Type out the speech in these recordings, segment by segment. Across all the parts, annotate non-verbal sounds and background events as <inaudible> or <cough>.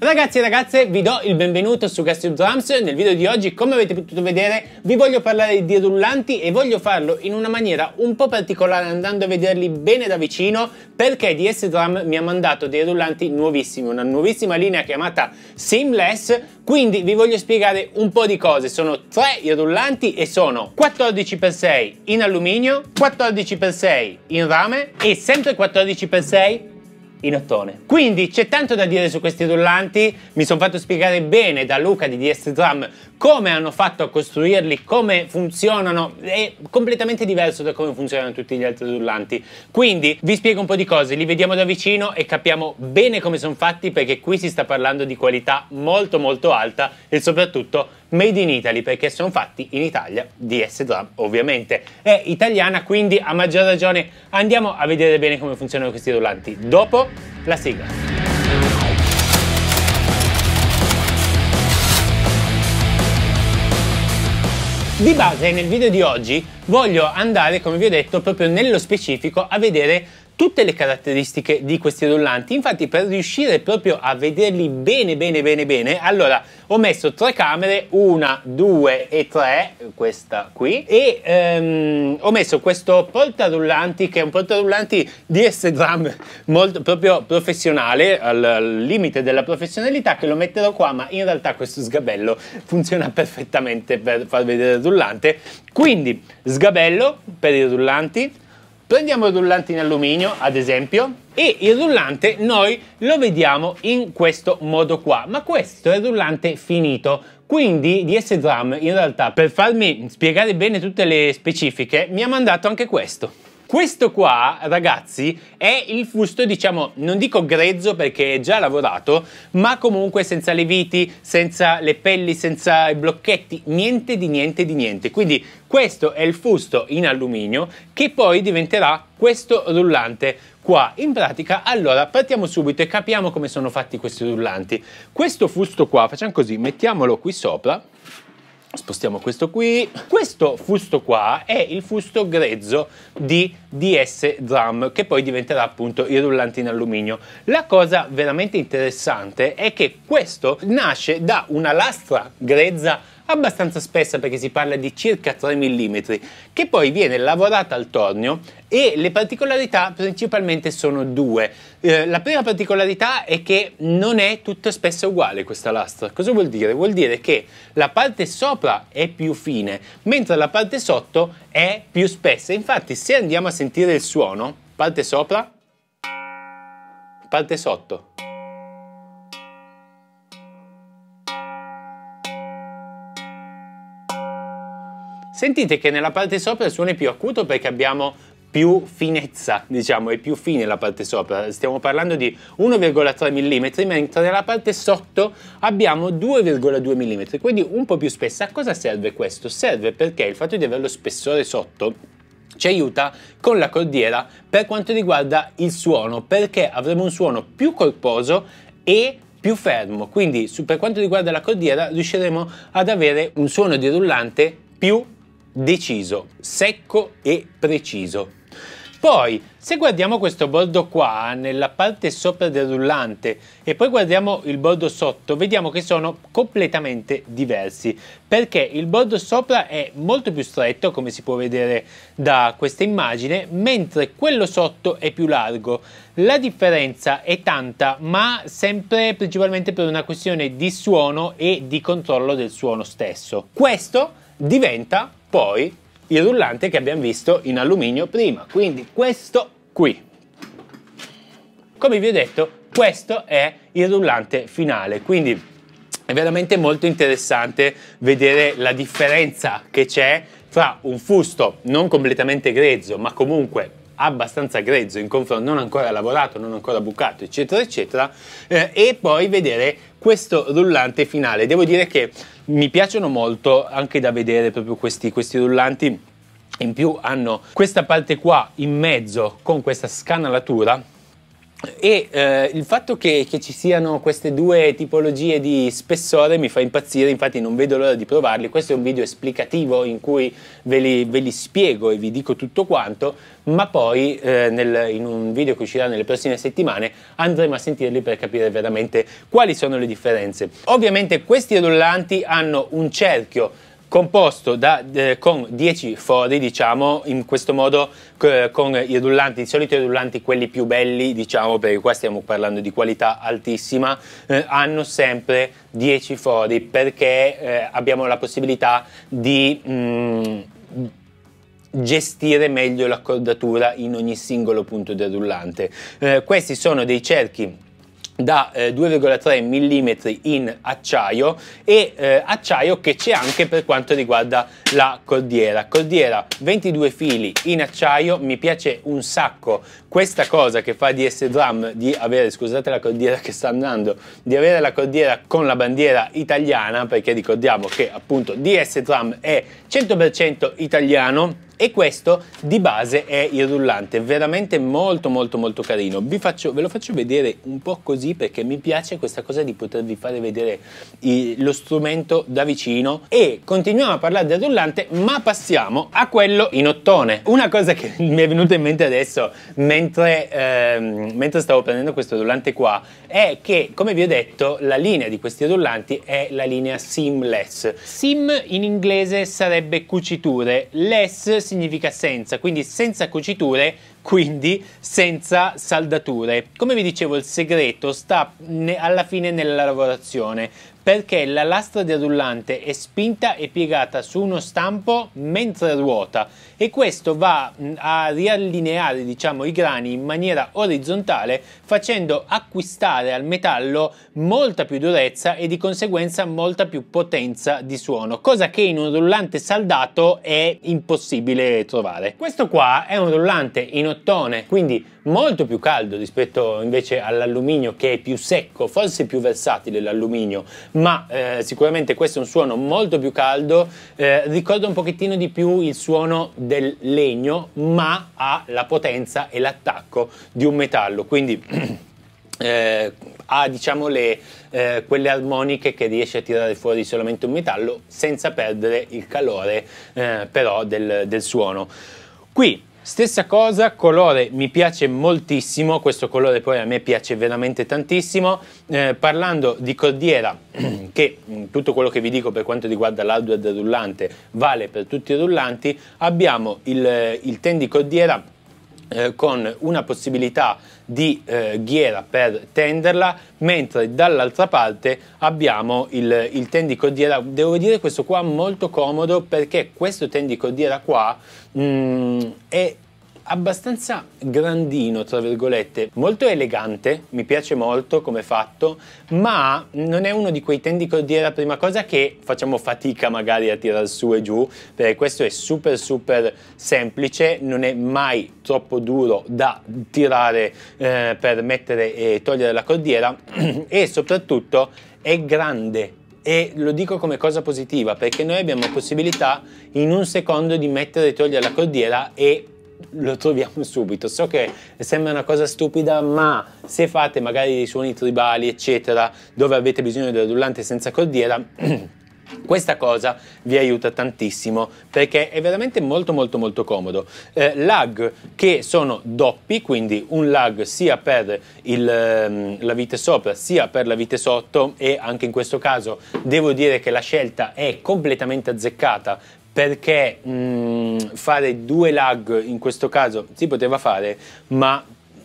Ragazzi e ragazze, vi do il benvenuto su Gastro Drums. Nel video di oggi, come avete potuto vedere, vi voglio parlare di rullanti e voglio farlo in una maniera un po' particolare andando a vederli bene da vicino perché DS Drum mi ha mandato dei rullanti nuovissimi, una nuovissima linea chiamata Seamless, quindi vi voglio spiegare un po' di cose. Sono tre i rullanti e sono 14x6 in alluminio, 14x6 in rame e sempre 14x6 in ottone. Quindi c'è tanto da dire su questi rullanti, mi sono fatto spiegare bene da Luca di DS Tram come hanno fatto a costruirli, come funzionano, è completamente diverso da come funzionano tutti gli altri rullanti. Quindi vi spiego un po' di cose, li vediamo da vicino e capiamo bene come sono fatti perché qui si sta parlando di qualità molto molto alta e soprattutto made in Italy perché sono fatti in Italia di S-Drum ovviamente. È italiana quindi a maggior ragione andiamo a vedere bene come funzionano questi rullanti dopo la sigla. Di base nel video di oggi voglio andare, come vi ho detto, proprio nello specifico a vedere tutte le caratteristiche di questi rullanti. Infatti per riuscire proprio a vederli bene bene bene bene, allora ho messo tre camere, una, due e tre, questa qui, e ehm, ho messo questo portarullanti che è un portarullanti DS <laughs> Drum molto, proprio professionale, al, al limite della professionalità che lo metterò qua, ma in realtà questo sgabello funziona perfettamente per far vedere il rullante. Quindi sgabello per i rullanti, Prendiamo il rullante in alluminio, ad esempio, e il rullante noi lo vediamo in questo modo qua, ma questo è il rullante finito, quindi DS Drum in realtà per farmi spiegare bene tutte le specifiche mi ha mandato anche questo. Questo qua, ragazzi, è il fusto, diciamo, non dico grezzo perché è già lavorato, ma comunque senza le viti, senza le pelli, senza i blocchetti, niente di niente di niente. Quindi questo è il fusto in alluminio che poi diventerà questo rullante qua. In pratica, allora, partiamo subito e capiamo come sono fatti questi rullanti. Questo fusto qua, facciamo così, mettiamolo qui sopra Spostiamo questo qui. Questo fusto qua è il fusto grezzo di DS Drum che poi diventerà appunto il rullante in alluminio. La cosa veramente interessante è che questo nasce da una lastra grezza abbastanza spessa perché si parla di circa 3 mm, che poi viene lavorata al tornio e le particolarità principalmente sono due. Eh, la prima particolarità è che non è tutta spessa uguale questa lastra. Cosa vuol dire? Vuol dire che la parte sopra è più fine, mentre la parte sotto è più spessa. Infatti se andiamo a sentire il suono, parte sopra, parte sotto. Sentite che nella parte sopra il suono è più acuto perché abbiamo più finezza, diciamo, è più fine la parte sopra, stiamo parlando di 1,3 mm, mentre nella parte sotto abbiamo 2,2 mm, quindi un po' più spessa. A cosa serve questo? Serve perché il fatto di avere lo spessore sotto ci aiuta con la cordiera per quanto riguarda il suono, perché avremo un suono più corposo e più fermo, quindi per quanto riguarda la cordiera riusciremo ad avere un suono di rullante più deciso, secco e preciso. Poi, se guardiamo questo bordo qua, nella parte sopra del rullante, e poi guardiamo il bordo sotto, vediamo che sono completamente diversi, perché il bordo sopra è molto più stretto, come si può vedere da questa immagine, mentre quello sotto è più largo. La differenza è tanta, ma sempre principalmente per una questione di suono e di controllo del suono stesso. Questo diventa poi il rullante che abbiamo visto in alluminio prima, quindi questo qui. Come vi ho detto, questo è il rullante finale, quindi è veramente molto interessante vedere la differenza che c'è fra un fusto non completamente grezzo, ma comunque abbastanza grezzo in confronto, non ancora lavorato, non ancora bucato, eccetera, eccetera, eh, e poi vedere questo rullante finale. Devo dire che mi piacciono molto anche da vedere proprio questi, questi rullanti. In più hanno questa parte qua in mezzo con questa scanalatura e eh, il fatto che, che, ci siano queste due tipologie di spessore mi fa impazzire, infatti non vedo l'ora di provarli. Questo è un video esplicativo in cui ve li, ve li spiego e vi dico tutto quanto, ma poi eh, nel, in un video che uscirà nelle prossime settimane andremo a sentirli per capire veramente quali sono le differenze. Ovviamente questi rullanti hanno un cerchio composto da, eh, con 10 fori, diciamo, in questo modo eh, con i rullanti, di solito i rullanti quelli più belli, diciamo, perché qua stiamo parlando di qualità altissima, eh, hanno sempre 10 fori perché eh, abbiamo la possibilità di mh, mm, gestire meglio l'accordatura in ogni singolo punto del rullante. Eh, questi sono dei cerchi da eh, 2,3 mm in acciaio e eh, acciaio che c'è anche per quanto riguarda la cordiera cordiera 22 fili in acciaio mi piace un sacco questa cosa che fa di essere Drum di avere scusate la cordiera che sta andando di avere la cordiera con la bandiera italiana perché ricordiamo che appunto DS Drum è 100% italiano e questo di base è il rullante, veramente molto molto molto carino. vi Faccio, ve lo faccio vedere un po' così perché mi piace questa cosa di potervi fare vedere il, lo strumento da vicino e continuiamo a parlare del rullante ma passiamo a quello in ottone. Una cosa che <laughs> mi è venuta in mente adesso mentre, ehm, mentre stavo prendendo questo rullante qua è che come vi ho detto la linea di questi rullanti è la linea seamless. Sim in inglese sarebbe cuciture, less significa senza, quindi senza cuciture, quindi senza saldature. Come vi dicevo, il segreto sta alla fine nella lavorazione perché la lastra del rullante è spinta e piegata su uno stampo mentre ruota e questo va mm, a riallineare diciamo, i grani in maniera orizzontale facendo acquistare al metallo molta più durezza e di conseguenza molta più potenza di suono, cosa che in un rullante saldato è impossibile trovare. Questo qua è un rullante in ottone, quindi molto più caldo rispetto invece all'alluminio che è più secco, forse più versatile l'alluminio, ma eh, sicuramente questo è un suono molto più caldo, eh, ricorda un pochettino di più il suono del legno, ma ha la potenza e l'attacco di un metallo, quindi <clears throat> eh, ha diciamo le, eh, quelle armoniche che riesce a tirare fuori solamente un metallo senza perdere il calore eh, però del, del suono. Qui Stessa cosa, colore mi piace moltissimo, questo colore poi a me piace veramente tantissimo. Eh, parlando di cordiera, <clears throat> che mm, tutto quello che vi dico per quanto riguarda l'hardware del rullante vale per tutti i rullanti, abbiamo il, il ten di cordiera eh, con una possibilità di eh, ghiera per tenderla, mentre dall'altra parte abbiamo il, il tendicordiera. Devo dire questo qua molto comodo perché questo tendicordiera qua mh, mm, è abbastanza grandino, tra virgolette, molto elegante, mi piace molto come fatto, ma non è uno di quei tendi cordiera prima cosa che facciamo fatica magari a tirar su e giù, perché questo è super super semplice, non è mai troppo duro da tirare eh, per mettere e togliere la cordiera <clears throat> e soprattutto è grande, e lo dico come cosa positiva perché noi abbiamo possibilità in un secondo di mettere e togliere la cordiera e lo troviamo <laughs> subito. So che sembra una cosa stupida, ma se fate magari dei suoni tribali, eccetera, dove avete bisogno del rullante senza cordiera, <clears throat> Questa cosa vi aiuta tantissimo perché è veramente molto molto molto comodo. Eh, lag che sono doppi, quindi un lag sia per il, ehm, la vite sopra sia per la vite sotto e anche in questo caso devo dire che la scelta è completamente azzeccata perché mh, mm, fare due lag in questo caso si poteva fare, ma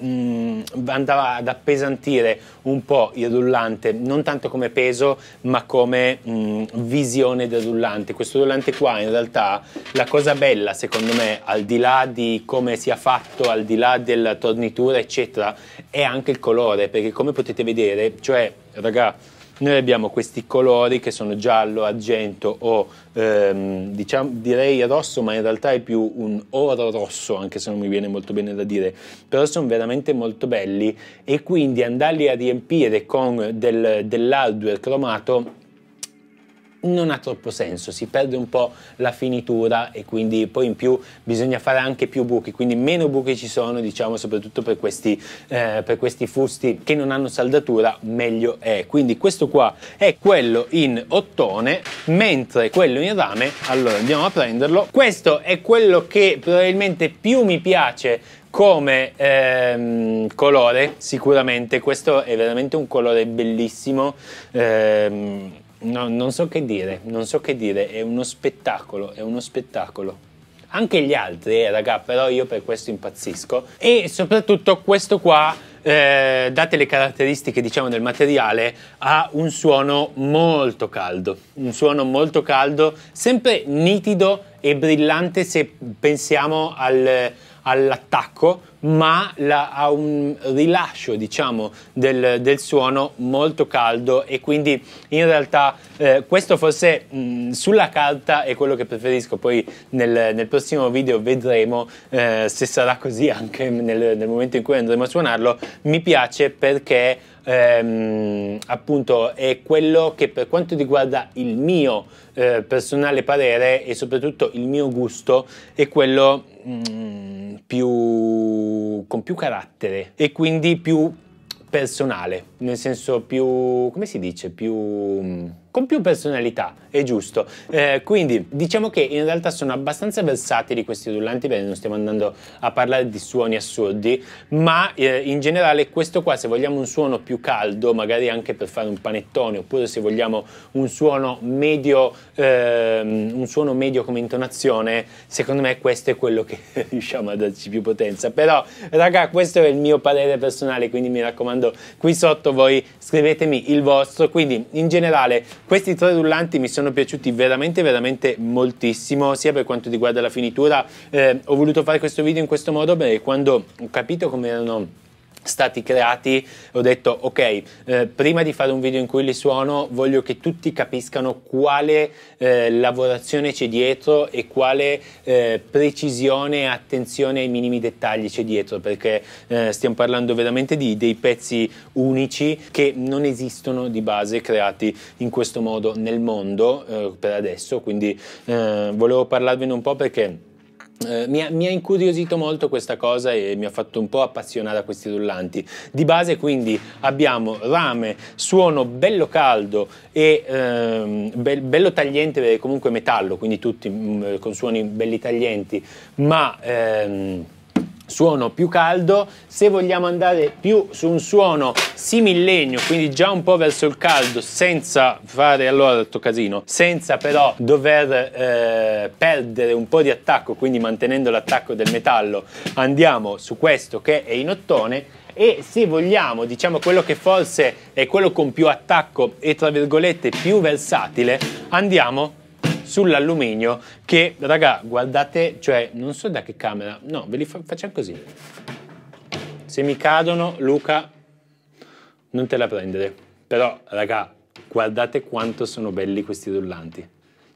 mh, mm, andava ad appesantire un po' il rullante, non tanto come peso, ma come mh, mm, visione del rullante. Questo rullante qua in realtà la cosa bella, secondo me, al di là di come sia fatto, al di là della tornitura, eccetera, è anche il colore, perché come potete vedere, cioè, ragazzi, noi abbiamo questi colori che sono giallo, argento o ehm, diciamo, direi rosso, ma in realtà è più un oro rosso, anche se non mi viene molto bene da dire, però sono veramente molto belli e quindi andarli a riempire con del, dell'hardware cromato non ha troppo senso, si perde un po' la finitura e quindi poi in più bisogna fare anche più buchi, quindi meno buchi ci sono, diciamo, soprattutto per questi, eh, per questi fusti che non hanno saldatura, meglio è. Quindi questo qua è quello in ottone, mentre quello in rame, allora andiamo a prenderlo, questo è quello che probabilmente più mi piace come ehm, colore sicuramente questo è veramente un colore bellissimo ehm, No, non so che dire, non so che dire, è uno spettacolo, è uno spettacolo. Anche gli altri, eh, raga, però io per questo impazzisco. E soprattutto questo qua, eh, date le caratteristiche, diciamo, del materiale, ha un suono molto caldo. Un suono molto caldo, sempre nitido e brillante se pensiamo al, all'attacco, ma la, ha un rilascio diciamo, del, del, suono molto caldo e quindi in realtà eh, questo forse mh, mm, sulla carta è quello che preferisco, poi nel, nel prossimo video vedremo eh, se sarà così anche nel, nel momento in cui andremo a suonarlo, mi piace perché Ehm, appunto è quello che per quanto riguarda il mio eh, personale parere e soprattutto il mio gusto è quello mm, più con più carattere e quindi più personale, nel senso più, come si dice, più mm, con più personalità, è giusto. Eh, quindi diciamo che in realtà sono abbastanza versatili questi rullanti, bene, non stiamo andando a parlare di suoni assurdi, ma eh, in generale questo qua, se vogliamo un suono più caldo, magari anche per fare un panettone, oppure se vogliamo un suono medio, ehm, un suono medio come intonazione, secondo me questo è quello che <laughs> riusciamo a darci più potenza. Però, raga, questo è il mio parere personale, quindi mi raccomando, qui sotto voi scrivetemi il vostro. Quindi, in generale, questi tre rullanti mi sono piaciuti veramente veramente moltissimo, sia per quanto riguarda la finitura, eh, ho voluto fare questo video in questo modo perché quando ho capito come erano stati creati, ho detto ok, eh, prima di fare un video in cui li suono voglio che tutti capiscano quale eh, lavorazione c'è dietro e quale eh, precisione e attenzione ai minimi dettagli c'è dietro, perché eh, stiamo parlando veramente di dei pezzi unici che non esistono di base creati in questo modo nel mondo eh, per adesso, quindi eh, volevo parlarvene un po' perché eh, mi, ha, mi, ha, incuriosito molto questa cosa e mi ha fatto un po' appassionare a questi rullanti. Di base quindi abbiamo rame, suono bello caldo e ehm, be bello tagliente comunque metallo, quindi tutti mh, mm, con suoni belli taglienti, ma... Ehm, suono più caldo, se vogliamo andare più su un suono simillegno, quindi già un po' verso il caldo, senza fare allora il casino, senza però dover eh, perdere un po' di attacco, quindi mantenendo l'attacco del metallo, andiamo su questo che è in ottone e se vogliamo, diciamo quello che forse è quello con più attacco e tra virgolette più versatile, andiamo sull'alluminio che, raga, guardate, cioè, non so da che camera, no, ve li fa facciamo così. Se mi cadono, Luca, non te la prendere. Però, raga, guardate quanto sono belli questi rullanti.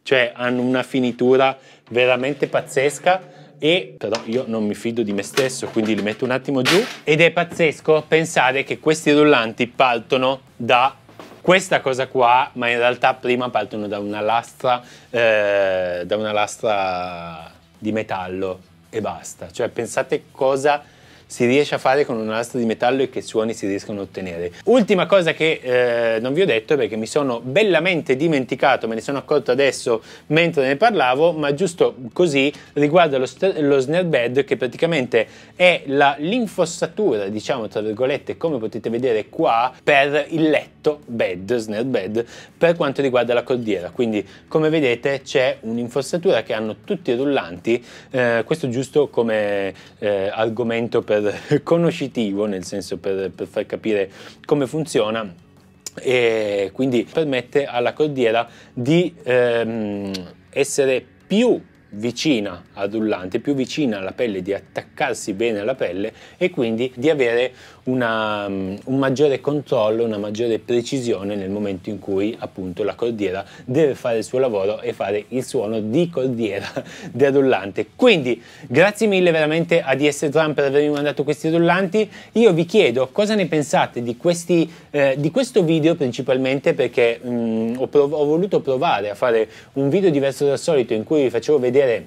Cioè, hanno una finitura veramente pazzesca e però io non mi fido di me stesso quindi li metto un attimo giù ed è pazzesco pensare che questi rullanti partono da questa cosa qua, ma in realtà prima partono da una lastra, eh, da una lastra di metallo e basta. Cioè pensate cosa si riesce a fare con una lastra di metallo e che suoni si riescono a ottenere. Ultima cosa che eh, non vi ho detto perché mi sono bellamente dimenticato, me ne sono accorto adesso mentre ne parlavo, ma giusto così riguarda lo, lo snare bed che praticamente è la linfossatura, diciamo tra virgolette, come potete vedere qua, per il letto bed, snare bed, per quanto riguarda la cordiera. Quindi come vedete c'è un'infossatura che hanno tutti i rullanti, eh, questo giusto come eh, argomento per per <laughs> conoscitivo, nel senso per, per far capire come funziona e quindi permette alla cordiera di ehm, essere più vicina al rullante, più vicina alla pelle, di attaccarsi bene alla pelle e quindi di avere una, mm, un maggiore controllo, una maggiore precisione nel momento in cui appunto la cordiera deve fare il suo lavoro e fare il suono di cordiera <laughs> del rullante. Quindi grazie mille veramente a DS Drum per avermi mandato questi rullanti. Io vi chiedo cosa ne pensate di, questi, eh, di questo video principalmente perché mh, mm, ho, prov- ho voluto provare a fare un video diverso dal solito in cui vi facevo vedere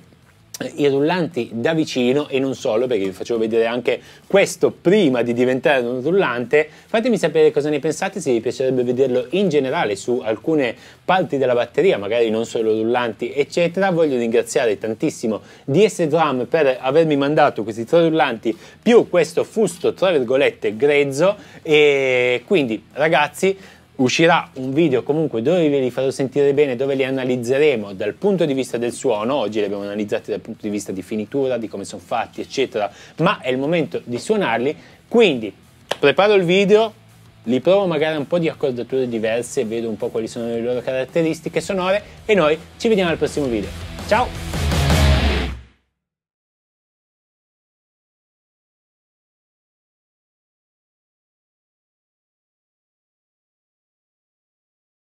i rullanti da vicino e non solo perché vi facevo vedere anche questo prima di diventare un rullante fatemi sapere cosa ne pensate se vi piacerebbe vederlo in generale su alcune parti della batteria magari non solo rullanti eccetera voglio ringraziare tantissimo DS Drum per avermi mandato questi tre rullanti più questo fusto tra virgolette grezzo e quindi ragazzi uscirà un video comunque dove ve li farò sentire bene, dove li analizzeremo dal punto di vista del suono, oggi li abbiamo analizzati dal punto di vista di finitura, di come sono fatti, eccetera, ma è il momento di suonarli, quindi preparo il video, li provo magari un po' di accordature diverse, vedo un po' quali sono le loro caratteristiche sonore e noi ci vediamo al prossimo video. Ciao!